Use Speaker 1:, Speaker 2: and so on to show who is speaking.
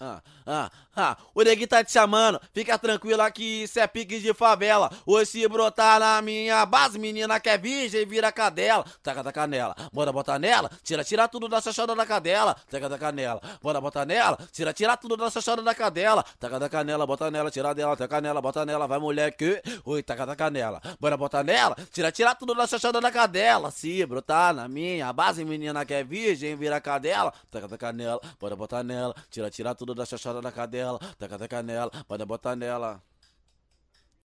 Speaker 1: Ah, ah, ah, o neguinho tá te chamando, fica tranquila que isso é pique de favela. Hoje se brotar na minha base, menina que é virgem, vira cadela. Taca da canela, bora botar nela, tira, tira tudo da chachada da cadela. Taca da canela, bora botar nela, tira, tira tudo da chachada da cadela. Taca da canela, bota nela, tira dela, taca nela, bota nela, vai mulher que. Oi, taca da canela, bora botar nela, tira, tira tudo da chachada da cadela. Se brotar na minha base, menina que é virgem, vira cadela. Taca da canela, bora botar nela, tira, tira tudo tudo da chachada da cadela, taca da canela, pode botar nela.